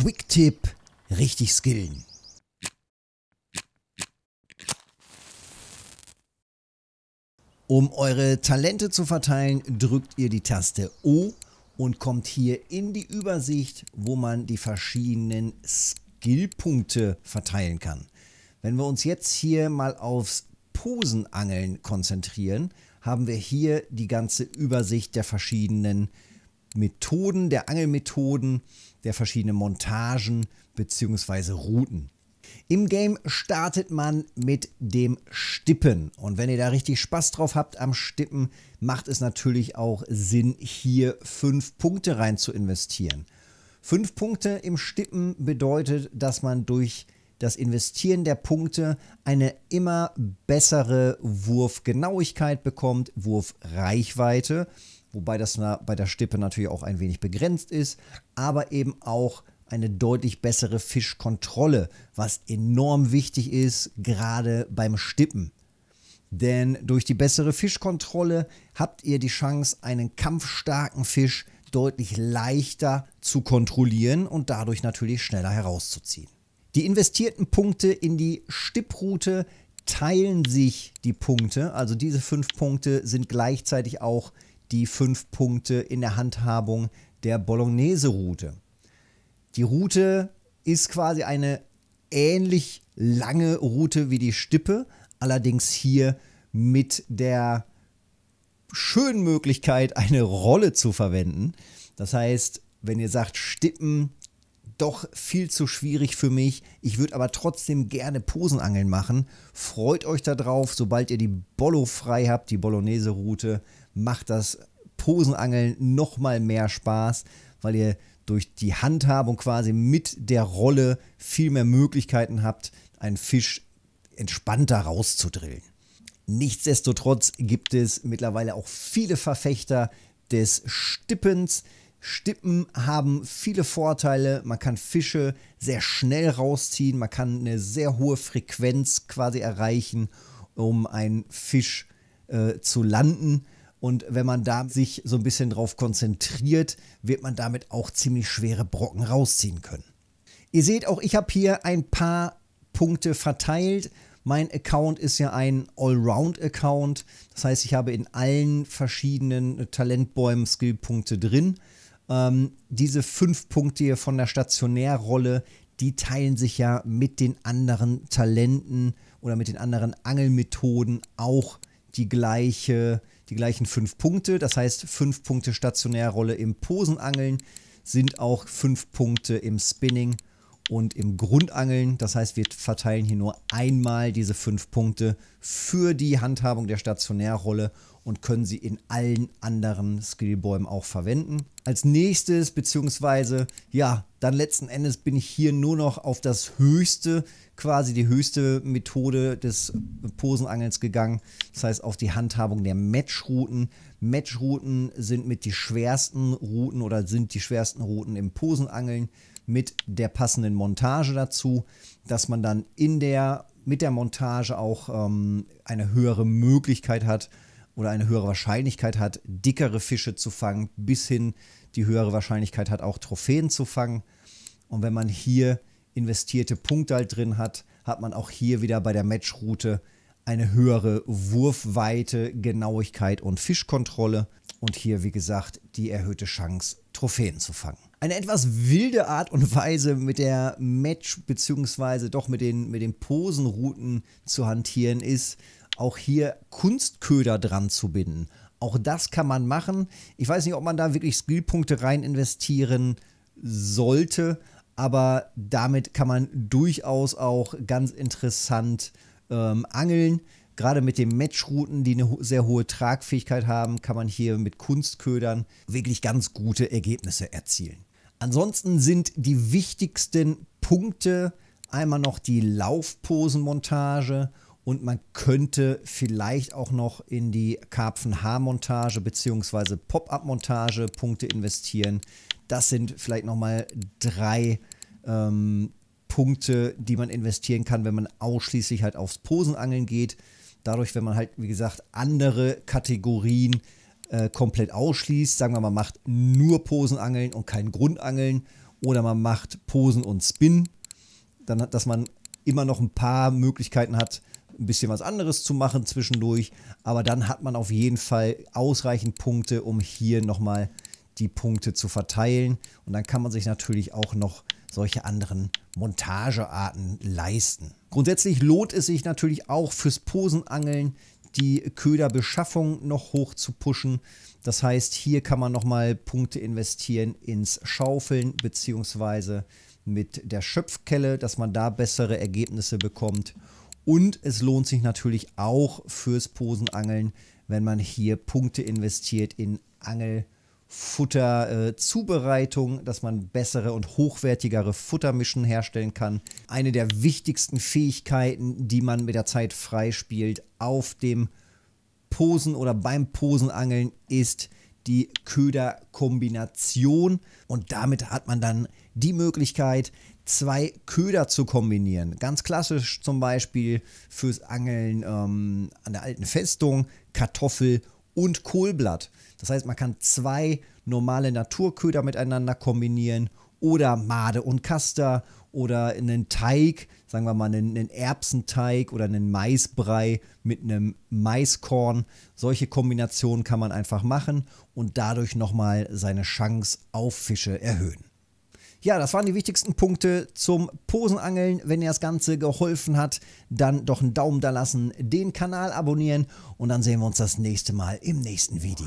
Quick-Tipp richtig skillen. Um eure Talente zu verteilen, drückt ihr die Taste O und kommt hier in die Übersicht, wo man die verschiedenen Skillpunkte verteilen kann. Wenn wir uns jetzt hier mal aufs Posenangeln konzentrieren, haben wir hier die ganze Übersicht der verschiedenen Skillpunkte. Methoden, der Angelmethoden, der verschiedenen Montagen bzw. Routen. Im Game startet man mit dem Stippen und wenn ihr da richtig Spaß drauf habt am Stippen, macht es natürlich auch Sinn, hier fünf Punkte rein zu investieren. Fünf Punkte im Stippen bedeutet, dass man durch das Investieren der Punkte eine immer bessere Wurfgenauigkeit bekommt, Wurfreichweite wobei das bei der Stippe natürlich auch ein wenig begrenzt ist, aber eben auch eine deutlich bessere Fischkontrolle, was enorm wichtig ist, gerade beim Stippen. Denn durch die bessere Fischkontrolle habt ihr die Chance, einen kampfstarken Fisch deutlich leichter zu kontrollieren und dadurch natürlich schneller herauszuziehen. Die investierten Punkte in die Stipproute teilen sich die Punkte. Also diese fünf Punkte sind gleichzeitig auch die fünf Punkte in der Handhabung der Bolognese-Route. Die Route ist quasi eine ähnlich lange Route wie die Stippe, allerdings hier mit der schönen Möglichkeit, eine Rolle zu verwenden. Das heißt, wenn ihr sagt, Stippen doch viel zu schwierig für mich, ich würde aber trotzdem gerne Posenangeln machen, freut euch darauf, sobald ihr die Bollo frei habt, die Bolognese-Route, macht das Posenangeln nochmal mehr Spaß, weil ihr durch die Handhabung quasi mit der Rolle viel mehr Möglichkeiten habt, einen Fisch entspannter rauszudrillen. Nichtsdestotrotz gibt es mittlerweile auch viele Verfechter des Stippens. Stippen haben viele Vorteile. Man kann Fische sehr schnell rausziehen, man kann eine sehr hohe Frequenz quasi erreichen, um einen Fisch äh, zu landen. Und wenn man da sich so ein bisschen drauf konzentriert, wird man damit auch ziemlich schwere Brocken rausziehen können. Ihr seht auch, ich habe hier ein paar Punkte verteilt. Mein Account ist ja ein Allround-Account. Das heißt, ich habe in allen verschiedenen Talentbäumen Skillpunkte drin. Ähm, diese fünf Punkte hier von der Stationärrolle, die teilen sich ja mit den anderen Talenten oder mit den anderen Angelmethoden auch die gleiche die gleichen fünf Punkte. Das heißt, fünf Punkte Stationärrolle im Posenangeln sind auch fünf Punkte im Spinning und im Grundangeln. Das heißt, wir verteilen hier nur einmal diese fünf Punkte für die Handhabung der Stationärrolle und können sie in allen anderen Skillbäumen auch verwenden. Als nächstes, beziehungsweise, ja, dann letzten Endes bin ich hier nur noch auf das höchste, quasi die höchste Methode des Posenangelns gegangen. Das heißt, auf die Handhabung der Matchrouten. Matchrouten sind mit die schwersten Routen oder sind die schwersten Routen im Posenangeln mit der passenden Montage dazu, dass man dann in der, mit der Montage auch ähm, eine höhere Möglichkeit hat oder eine höhere Wahrscheinlichkeit hat, dickere Fische zu fangen, bis hin die höhere Wahrscheinlichkeit hat, auch Trophäen zu fangen. Und wenn man hier investierte Punkte halt drin hat, hat man auch hier wieder bei der Matchroute eine höhere Wurfweite, Genauigkeit und Fischkontrolle. Und hier, wie gesagt, die erhöhte Chance, Trophäen zu fangen eine etwas wilde Art und Weise mit der Match bzw. doch mit den, mit den Posenrouten zu hantieren ist, auch hier Kunstköder dran zu binden. Auch das kann man machen. Ich weiß nicht, ob man da wirklich Skillpunkte rein investieren sollte, aber damit kann man durchaus auch ganz interessant ähm, angeln. Gerade mit den Matchrouten, die eine sehr hohe Tragfähigkeit haben, kann man hier mit Kunstködern wirklich ganz gute Ergebnisse erzielen. Ansonsten sind die wichtigsten Punkte einmal noch die Laufposenmontage und man könnte vielleicht auch noch in die Karpfen-H-Montage bzw. Pop-Up-Montage Punkte investieren. Das sind vielleicht nochmal drei ähm, Punkte, die man investieren kann, wenn man ausschließlich halt aufs Posenangeln geht. Dadurch, wenn man halt, wie gesagt, andere Kategorien äh, komplett ausschließt, sagen wir mal, man macht nur Posenangeln und kein Grundangeln oder man macht Posen und Spin, dann hat, dass man immer noch ein paar Möglichkeiten hat, ein bisschen was anderes zu machen zwischendurch, aber dann hat man auf jeden Fall ausreichend Punkte, um hier nochmal die Punkte zu verteilen und dann kann man sich natürlich auch noch solche anderen Montagearten leisten. Grundsätzlich lohnt es sich natürlich auch fürs Posenangeln die Köderbeschaffung noch hoch zu pushen. Das heißt, hier kann man nochmal Punkte investieren ins Schaufeln bzw. mit der Schöpfkelle, dass man da bessere Ergebnisse bekommt. Und es lohnt sich natürlich auch fürs Posenangeln, wenn man hier Punkte investiert in Angel- Futterzubereitung, äh, dass man bessere und hochwertigere Futtermischen herstellen kann. Eine der wichtigsten Fähigkeiten, die man mit der Zeit freispielt auf dem Posen oder beim Posenangeln ist die Köderkombination und damit hat man dann die Möglichkeit, zwei Köder zu kombinieren. Ganz klassisch zum Beispiel fürs Angeln ähm, an der alten Festung Kartoffel und und Kohlblatt. Das heißt, man kann zwei normale Naturköder miteinander kombinieren oder Made und Kaster oder einen Teig, sagen wir mal einen, einen, Erbsenteig oder einen Maisbrei mit einem Maiskorn. Solche Kombinationen kann man einfach machen und dadurch nochmal seine Chance auf Fische erhöhen. Ja, das waren die wichtigsten Punkte zum Posenangeln. Wenn dir das Ganze geholfen hat, dann doch einen Daumen da lassen, den Kanal abonnieren und dann sehen wir uns das nächste Mal im nächsten Video.